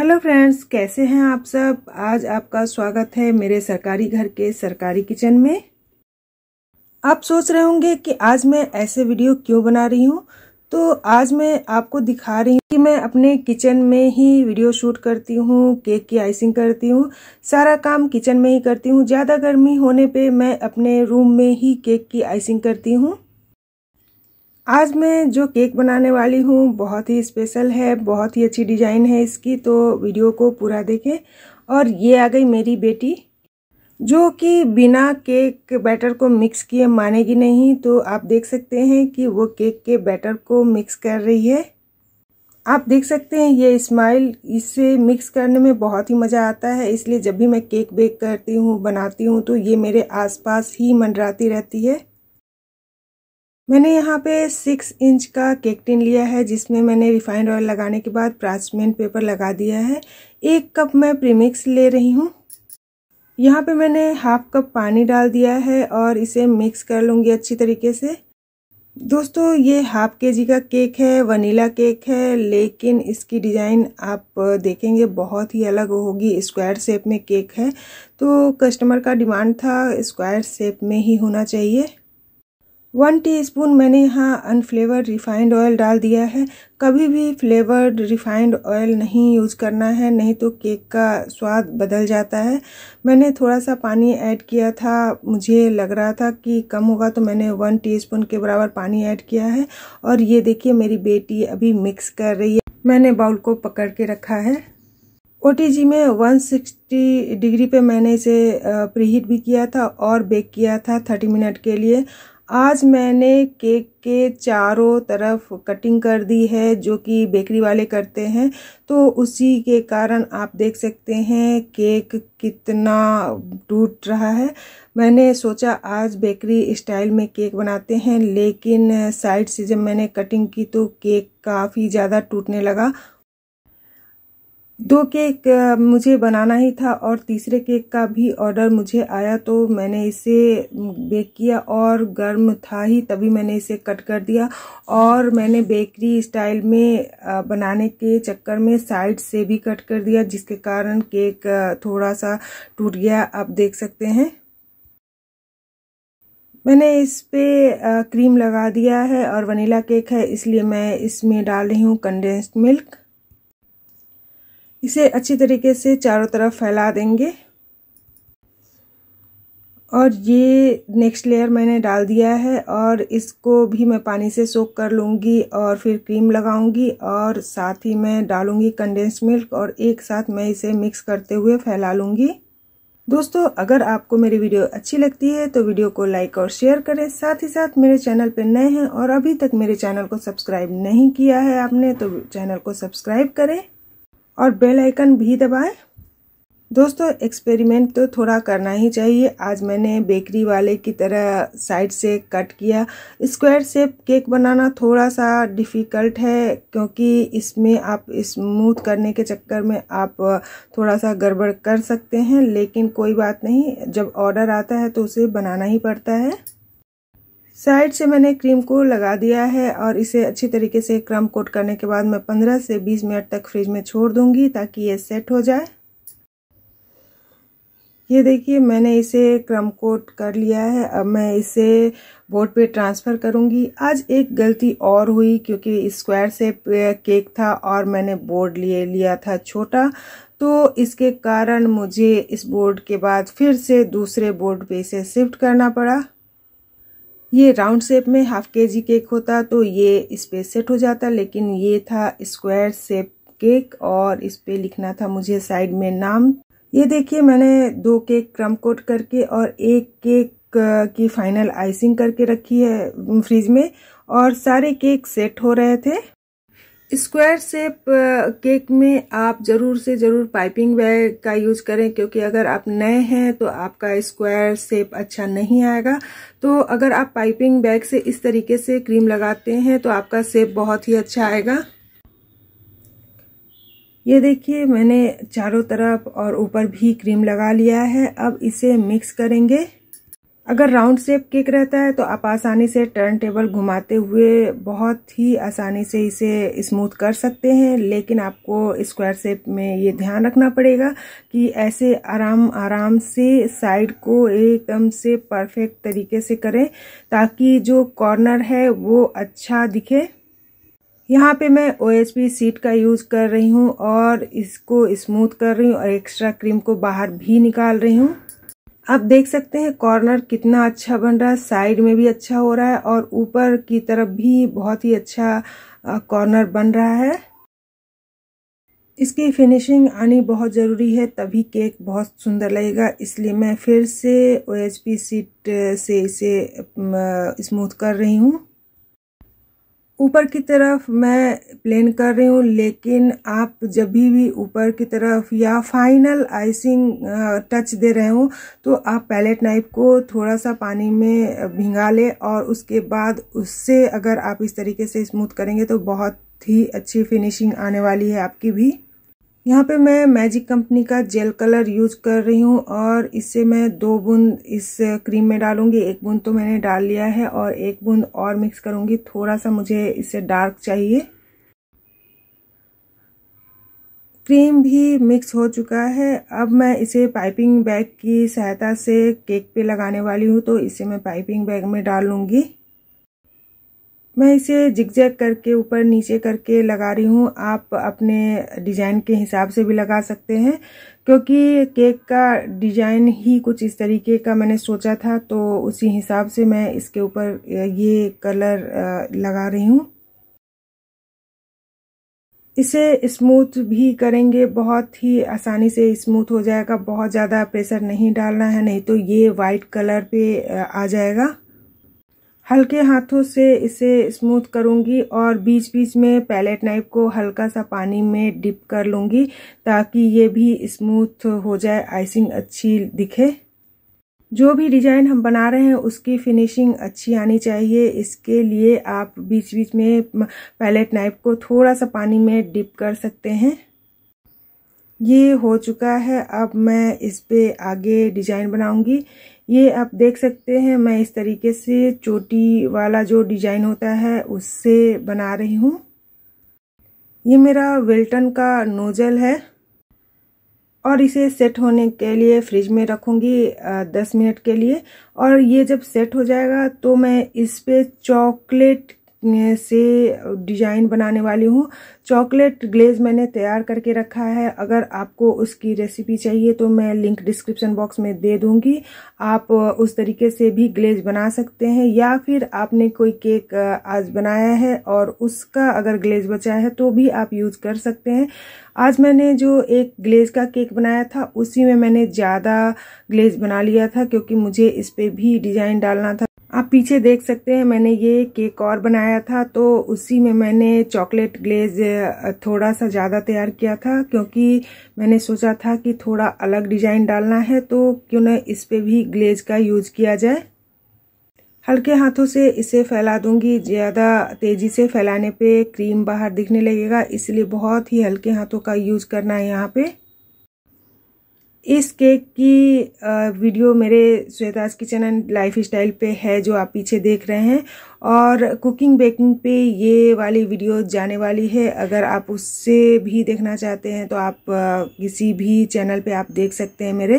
hello friends कैसे हैं आप सब आज आपका स्वागत है मेरे सरकारी घर के सरकारी किचन में आप सोच रहे होंगे कि आज मैं ऐसे वीडियो क्यों बना रही हूँ तो आज मैं आपको दिखा रही हूँ कि मैं अपने किचन में ही वीडियो शूट करती हूँ केक की आइसिंग करती हूँ सारा काम किचन में ही करती हूँ ज़्यादा गर्मी होने पर मैं अपने रूम में ही केक की आइसिंग करती हूँ आज मैं जो केक बनाने वाली हूँ बहुत ही स्पेशल है बहुत ही अच्छी डिज़ाइन है इसकी तो वीडियो को पूरा देखें और ये आ गई मेरी बेटी जो कि बिना केक बैटर को मिक्स किए मानेगी नहीं तो आप देख सकते हैं कि वो केक के बैटर को मिक्स कर रही है आप देख सकते हैं ये स्माइल इससे मिक्स करने में बहुत ही मज़ा आता है इसलिए जब भी मैं केक बेक करती हूँ बनाती हूँ तो ये मेरे आसपास ही मंडराती रहती है मैंने यहाँ पे सिक्स इंच का केक टिन लिया है जिसमें मैंने रिफाइंड ऑयल लगाने के बाद प्राचमेंट पेपर लगा दिया है एक कप मैं प्रीमिक्स ले रही हूँ यहाँ पे मैंने हाफ कप पानी डाल दिया है और इसे मिक्स कर लूँगी अच्छी तरीके से दोस्तों ये हाफ के जी का केक है वनीला केक है लेकिन इसकी डिज़ाइन आप देखेंगे बहुत ही अलग होगी स्क्वायर शेप में केक है तो कस्टमर का डिमांड था स्क्वायर शेप में ही होना चाहिए वन टीस्पून मैंने यहाँ अनफ्लेवर्ड रिफाइंड ऑयल डाल दिया है कभी भी फ्लेवर्ड रिफाइंड ऑयल नहीं यूज़ करना है नहीं तो केक का स्वाद बदल जाता है मैंने थोड़ा सा पानी ऐड किया था मुझे लग रहा था कि कम होगा तो मैंने वन टीस्पून के बराबर पानी ऐड किया है और ये देखिए मेरी बेटी अभी मिक्स कर रही है मैंने बाउल को पकड़ के रखा है ओ में 160 डिग्री पे मैंने इसे प्रीहीट भी किया था और बेक किया था 30 मिनट के लिए आज मैंने केक के चारों तरफ कटिंग कर दी है जो कि बेकरी वाले करते हैं तो उसी के कारण आप देख सकते हैं केक कितना टूट रहा है मैंने सोचा आज बेकरी स्टाइल में केक बनाते हैं लेकिन साइड से जब मैंने कटिंग की तो केक काफ़ी ज़्यादा टूटने लगा दो केक मुझे बनाना ही था और तीसरे केक का भी ऑर्डर मुझे आया तो मैंने इसे बेक किया और गर्म था ही तभी मैंने इसे कट कर दिया और मैंने बेकरी स्टाइल में बनाने के चक्कर में साइड से भी कट कर दिया जिसके कारण केक थोड़ा सा टूट गया आप देख सकते हैं मैंने इस पे क्रीम लगा दिया है और वनीला केक है इसलिए मैं इसमें डाल रही हूँ कंडेंस्ड मिल्क इसे अच्छी तरीके से चारों तरफ फैला देंगे और ये नेक्स्ट लेयर मैंने डाल दिया है और इसको भी मैं पानी से सोख कर लूँगी और फिर क्रीम लगाऊँगी और साथ ही मैं डालूँगी कंडेंस मिल्क और एक साथ मैं इसे मिक्स करते हुए फैला लूँगी दोस्तों अगर आपको मेरी वीडियो अच्छी लगती है तो वीडियो को लाइक और शेयर करें साथ ही साथ मेरे चैनल पर नए हैं और अभी तक मेरे चैनल को सब्सक्राइब नहीं किया है आपने तो चैनल को सब्सक्राइब करें और बेल आइकन भी दबाएं दोस्तों एक्सपेरिमेंट तो थोड़ा करना ही चाहिए आज मैंने बेकरी वाले की तरह साइड से कट किया स्क्वायर शेप केक बनाना थोड़ा सा डिफ़िकल्ट है क्योंकि इसमें आप स्मूथ करने के चक्कर में आप थोड़ा सा गड़बड़ कर सकते हैं लेकिन कोई बात नहीं जब ऑर्डर आता है तो उसे बनाना ही पड़ता है साइड से मैंने क्रीम को लगा दिया है और इसे अच्छी तरीके से क्रम कोट करने के बाद मैं 15 से 20 मिनट तक फ्रिज में छोड़ दूंगी ताकि ये सेट हो जाए ये देखिए मैंने इसे क्रम कोट कर लिया है अब मैं इसे बोर्ड पे ट्रांसफ़र करूंगी आज एक गलती और हुई क्योंकि स्क्वायर से केक था और मैंने बोर्ड लिए लिया था छोटा तो इसके कारण मुझे इस बोर्ड के बाद फिर से दूसरे बोर्ड पे इसे शिफ्ट करना पड़ा ये राउंड शेप में हाफ के जी केक होता तो ये इस पर सेट हो जाता लेकिन ये था स्क्वायर शेप केक और इस पर लिखना था मुझे साइड में नाम ये देखिए मैंने दो केक क्रम कोट करके और एक केक की फाइनल आइसिंग करके रखी है फ्रिज में और सारे केक सेट हो रहे थे स्क्वायर शेप केक में आप ज़रूर से ज़रूर पाइपिंग बैग का यूज़ करें क्योंकि अगर आप नए हैं तो आपका स्क्वायर शेप अच्छा नहीं आएगा तो अगर आप पाइपिंग बैग से इस तरीके से क्रीम लगाते हैं तो आपका शेप बहुत ही अच्छा आएगा ये देखिए मैंने चारों तरफ और ऊपर भी क्रीम लगा लिया है अब इसे मिक्स करेंगे अगर राउंड शेप केक रहता है तो आप आसानी से टर्न टेबल घुमाते हुए बहुत ही आसानी से इसे स्मूथ कर सकते हैं लेकिन आपको स्क्वायर शेप में ये ध्यान रखना पड़ेगा कि ऐसे आराम आराम से साइड को एकदम से परफेक्ट तरीके से करें ताकि जो कॉर्नर है वो अच्छा दिखे यहाँ पे मैं ओ सीट का यूज़ कर रही हूँ और इसको स्मूथ कर रही हूँ और एक्स्ट्रा क्रीम को बाहर भी निकाल रही हूँ आप देख सकते हैं कॉर्नर कितना अच्छा बन रहा है साइड में भी अच्छा हो रहा है और ऊपर की तरफ भी बहुत ही अच्छा कॉर्नर बन रहा है इसकी फिनिशिंग आनी बहुत ज़रूरी है तभी केक बहुत सुंदर लगेगा इसलिए मैं फिर से ओ एच पी सीट से इसे स्मूथ कर रही हूँ ऊपर की तरफ मैं प्लेन कर रही हूँ लेकिन आप जब भी ऊपर की तरफ या फाइनल आइसिंग टच दे रहे हो तो आप पैलेट नाइफ को थोड़ा सा पानी में भिंगा ले और उसके बाद उससे अगर आप इस तरीके से स्मूथ करेंगे तो बहुत ही अच्छी फिनिशिंग आने वाली है आपकी भी यहाँ पे मैं मैजिक कंपनी का जेल कलर यूज कर रही हूँ और इससे मैं दो बूंद इस क्रीम में डालूंगी एक बूंद तो मैंने डाल लिया है और एक बूंद और मिक्स करूँगी थोड़ा सा मुझे इससे डार्क चाहिए क्रीम भी मिक्स हो चुका है अब मैं इसे पाइपिंग बैग की सहायता से केक पे लगाने वाली हूँ तो इसे मैं पाइपिंग बैग में डालूंगी मैं इसे जिगजैग करके ऊपर नीचे करके लगा रही हूँ आप अपने डिज़ाइन के हिसाब से भी लगा सकते हैं क्योंकि केक का डिज़ाइन ही कुछ इस तरीके का मैंने सोचा था तो उसी हिसाब से मैं इसके ऊपर ये कलर लगा रही हूँ इसे स्मूथ भी करेंगे बहुत ही आसानी से स्मूथ हो जाएगा बहुत ज़्यादा प्रेशर नहीं डालना है नहीं तो ये वाइट कलर पे आ जाएगा हल्के हाथों से इसे स्मूथ करूँगी और बीच बीच में पैलेट नाइफ को हल्का सा पानी में डिप कर लूँगी ताकि ये भी स्मूथ हो जाए आइसिंग अच्छी दिखे जो भी डिज़ाइन हम बना रहे हैं उसकी फिनिशिंग अच्छी आनी चाहिए इसके लिए आप बीच बीच में पैलेट नाइफ को थोड़ा सा पानी में डिप कर सकते हैं ये हो चुका है अब मैं इस पे आगे डिज़ाइन बनाऊंगी ये आप देख सकते हैं मैं इस तरीके से चोटी वाला जो डिजाइन होता है उससे बना रही हूँ ये मेरा वेल्टन का नोजल है और इसे सेट होने के लिए फ्रिज में रखूंगी दस मिनट के लिए और ये जब सेट हो जाएगा तो मैं इस पर चॉकलेट से डिजाइन बनाने वाली हूँ चॉकलेट ग्लेज मैंने तैयार करके रखा है अगर आपको उसकी रेसिपी चाहिए तो मैं लिंक डिस्क्रिप्शन बॉक्स में दे दूंगी आप उस तरीके से भी ग्लेज बना सकते हैं या फिर आपने कोई केक आज बनाया है और उसका अगर ग्लेज बचा है तो भी आप यूज़ कर सकते हैं आज मैंने जो एक ग्लेज का केक बनाया था उसी में मैंने ज़्यादा ग्लेज बना लिया था क्योंकि मुझे इस पर भी डिज़ाइन डालना था आप पीछे देख सकते हैं मैंने ये केक और बनाया था तो उसी में मैंने चॉकलेट ग्लेज थोड़ा सा ज़्यादा तैयार किया था क्योंकि मैंने सोचा था कि थोड़ा अलग डिज़ाइन डालना है तो क्यों ना इस पर भी ग्लेज का यूज़ किया जाए हल्के हाथों से इसे फैला दूंगी ज़्यादा तेज़ी से फैलाने पे क्रीम बाहर दिखने लगेगा इसलिए बहुत ही हल्के हाथों का यूज़ करना है यहाँ पर इस केक की वीडियो मेरे Shweta's kitchen and lifestyle पर है जो आप पीछे देख रहे हैं और कुकिंग बेकिंग पे ये वाली वीडियो जाने वाली है अगर आप उससे भी देखना चाहते हैं तो आप किसी भी चैनल पे आप देख सकते हैं मेरे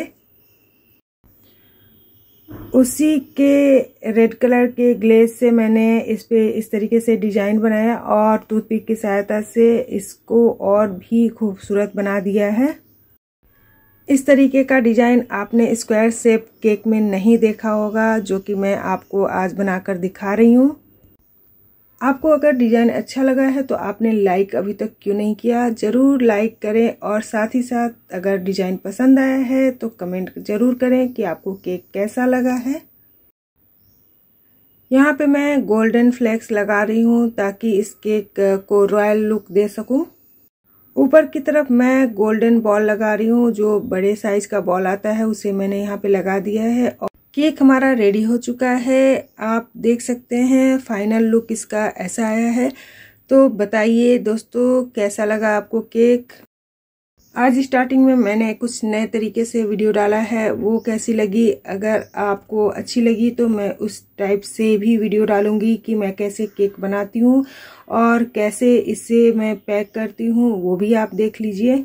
उसी के रेड कलर के ग्लेस से मैंने इस पे इस तरीके से डिजाइन बनाया और टूथपिक की सहायता से इसको और भी खूबसूरत बना दिया है इस तरीके का डिज़ाइन आपने स्क्वायर शेप केक में नहीं देखा होगा जो कि मैं आपको आज बनाकर दिखा रही हूँ आपको अगर डिज़ाइन अच्छा लगा है तो आपने लाइक अभी तक क्यों नहीं किया ज़रूर लाइक करें और साथ ही साथ अगर डिज़ाइन पसंद आया है तो कमेंट ज़रूर करें कि आपको केक कैसा लगा है यहाँ पे मैं गोल्डन फ्लेक्स लगा रही हूँ ताकि इस केक को रॉयल लुक दे सकूँ ऊपर की तरफ मैं गोल्डन बॉल लगा रही हूँ जो बड़े साइज का बॉल आता है उसे मैंने यहाँ पे लगा दिया है और केक हमारा रेडी हो चुका है आप देख सकते हैं फाइनल लुक इसका ऐसा आया है तो बताइए दोस्तों कैसा लगा आपको केक आज स्टार्टिंग में मैंने कुछ नए तरीके से वीडियो डाला है वो कैसी लगी अगर आपको अच्छी लगी तो मैं उस टाइप से भी वीडियो डालूंगी कि मैं कैसे केक बनाती हूँ और कैसे इसे मैं पैक करती हूँ वो भी आप देख लीजिए